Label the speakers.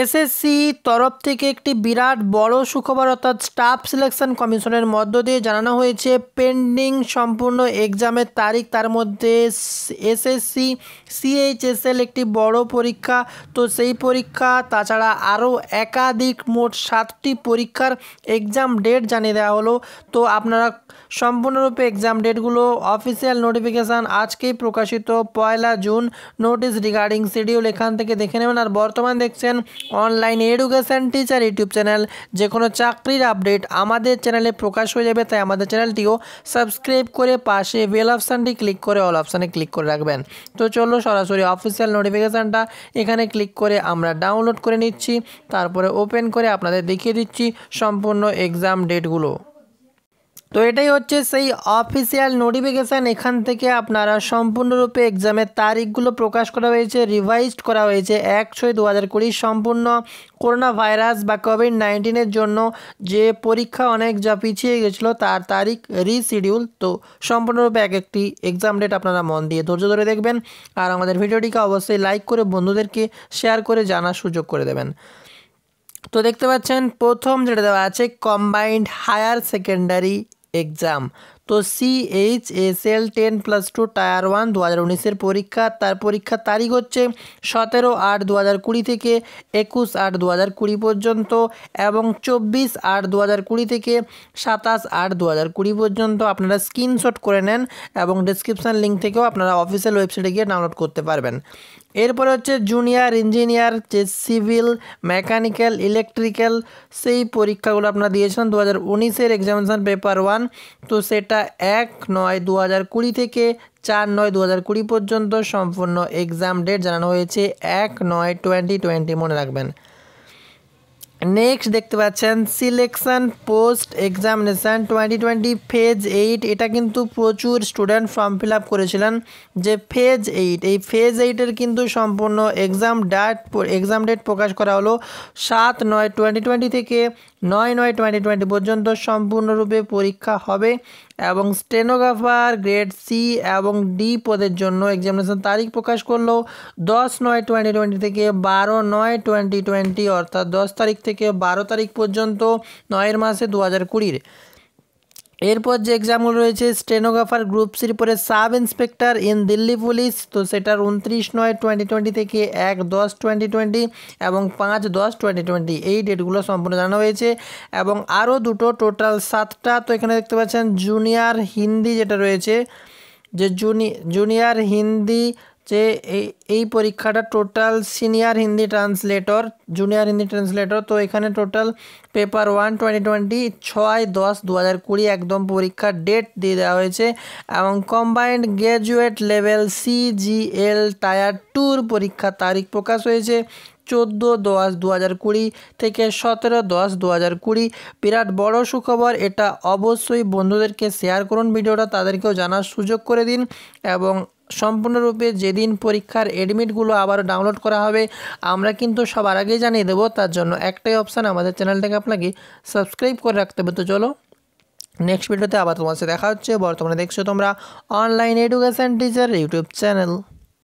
Speaker 1: SSC তরফ থেকে একটি বিরাট বড় সুখবর অর্থাৎ স্টাফ সিলেকশন কমিশনের মধ্য দিয়ে জানানো হয়েছে পেন্ডিং সম্পূর্ণ এক্সামের তারিখ তার মধ্যে এসএসসি সিএইচএসএল একটি বড় পরীক্ষা তো সেই পরীক্ষা তাছাড়া আরও একাধিক মোট সাতটি পরীক্ষার এক্সাম ডেট জানিয়ে দেওয়া হলো তো আপনারা সম্পূর্ণরূপে এক্সাম ডেটগুলো অফিসিয়াল নোটিফিকেশান আজকেই প্রকাশিত পয়লা জুন নোটিস রিগার্ডিং শিডিউল এখান থেকে দেখে নেবেন আর বর্তমান দেখছেন online education teacher YouTube channel যে কোনো চাকরির আপডেট আমাদের চ্যানেলে প্রকাশ হয়ে যাবে তাই আমাদের চ্যানেলটিও সাবস্ক্রাইব করে পাশে বেল অপশানটি ক্লিক করে অল অপশানে ক্লিক করে রাখবেন তো চলো সরাসরি অফিসিয়াল নোটিফিকেশানটা এখানে ক্লিক করে আমরা ডাউনলোড করে নিচ্ছি তারপরে ওপেন করে আপনাদের দেখিয়ে দিচ্ছি সম্পূর্ণ এক্সাম ডেটগুলো তো এটাই হচ্ছে সেই অফিসিয়াল নোটিফিকেশান এখান থেকে আপনারা সম্পূর্ণরূপে এক্সামের তারিখগুলো প্রকাশ করা হয়েছে রিভাইজড করা হয়েছে এক ছয় দু হাজার কুড়ি সম্পূর্ণ করোনা ভাইরাস বা কোভিড নাইন্টিনের জন্য যে পরীক্ষা অনেক যা পিছিয়ে গেছিলো তার তারিখ রিশিডিউল তো সম্পূর্ণরূপে এক একটি এক্সাম ডেট আপনারা মন দিয়ে ধৈর্য ধরে দেখবেন আর আমাদের ভিডিওটিকে অবশ্যই লাইক করে বন্ধুদেরকে শেয়ার করে জানার সুযোগ করে দেবেন তো দেখতে পাচ্ছেন প্রথম যেটা দেওয়া আছে কম্বাইন্ড হায়ার সেকেন্ডারি এক্সাম তো C H S L ten plus two tier one দু হাজার উনিশের পরীক্ষা তার পরীক্ষার তারিখ হচ্ছে সতেরো আট দু হাজার কুড়ি থেকে একুশ আট দু হাজার কুড়ি পর্যন্ত এবং চব্বিশ আট দু হাজার কুড়ি থেকে সাতাশ আট দু হাজার কুড়ি পর্যন্ত আপনারা স্ক্রিনশট করে নেন এবং ডিসক্রিপশান লিঙ্ক থেকেও আপনারা অফিসিয়াল ওয়েবসাইটে গিয়ে ডাউনলোড করতে পারবেন এরপরে হচ্ছে জুনিয়র ইঞ্জিনিয়ার যে সিভিল মেকানিক্যাল ইলেকট্রিক্যাল সেই পরীক্ষাগুলো আপনারা দিয়েছেন দু হাজার উনিশের এক্সামিনেশান পেপার ওয়ান তো সেটা এক নয় দু হাজার কুড়ি থেকে চার নয় দু হাজার কুড়ি পর্যন্ত সম্পূর্ণ এক্সাম ডেট জানানো হয়েছে এক নয় টোয়েন্টি টোয়েন্টি মনে রাখবেন নেক্সট দেখতে পাচ্ছেন selection post examination twenty twenty phase eight এটা কিন্তু প্রচুর স্টুডেন্ট ফর্ম ফিল আপ করেছিলেন যে ফেজ এইট এই ফেজ এইটের কিন্তু সম্পূর্ণ এক্সাম ডাট এক্সাম ডেট প্রকাশ করা হলো সাত নয় টোয়েন্টি টোয়েন্টি থেকে নয় নয় টোয়েন্টি টোয়েন্টি পর্যন্ত সম্পূর্ণরূপে পরীক্ষা হবে এবং স্টেনোগ্রাফার গ্রেড সি এবং ডি পদের জন্য এক্সামিনেশন তারিখ প্রকাশ করলো দশ নয় টোয়েন্টি টোয়েন্টি থেকে বারো নয় টোয়েন্টি টোয়েন্টি অর্থাৎ দশ তারিখ থেকে বারো তারিখ পর্যন্ত নয়ের মাসে দু হাজার কুড়ির এরপর যে এক্সামগুলো রয়েছে স্টেনোগ্রাফার গ্রুপ সির পরে sub inspector in Delhi police তো সেটার উনত্রিশ নয় টোয়েন্টি টোয়েন্টি থেকে এক দশ টোয়েন্টি টোয়েন্টি এবং পাঁচ দশ টোয়েন্টি টোয়েন্টি এই ডেটগুলো সম্পূর্ণ জানা হয়েছে এবং আরও দুটো টোটাল সাতটা তো এখানে দেখতে পাচ্ছেন জুনিয়র হিন্দি যেটা রয়েছে যে জুনি জুনিয়র হিন্দি যে এই এই পরীক্ষাটা total senior Hindi translator junior Hindi translator তো এখানে total paper one twenty twenty ছয় দশ দু হাজার কুড়ি একদম পরীক্ষার ডেট দিয়ে দেওয়া হয়েছে এবং combined graduate level CGL tier টুর পরীক্ষা তারিখ প্রকাশ হয়েছে চোদ্দো দশ দু হাজার কুড়ি থেকে সতেরো দশ দু হাজার কুড়ি বিরাট বড় সুখবর এটা অবশ্যই বন্ধুদেরকে শেয়ার করুন ভিডিওটা তাদেরকেও জানার সুযোগ করে দিন এবং সম্পূর্ণরূপে যেদিন পরীক্ষার এডমিটগুলো আবার ডাউনলোড করা হবে আমরা কিন্তু সবার আগেই জানিয়ে দেবো তার জন্য একটাই অপশান আমাদের চ্যানেলটাকে আপনাকে সাবস্ক্রাইব করে রাখতে হবে তো চলো নেক্সট ভিডিওতে আবার তোমার সাথে দেখা হচ্ছে বর্তমানে দেখছো তোমরা online education teacher YouTube channel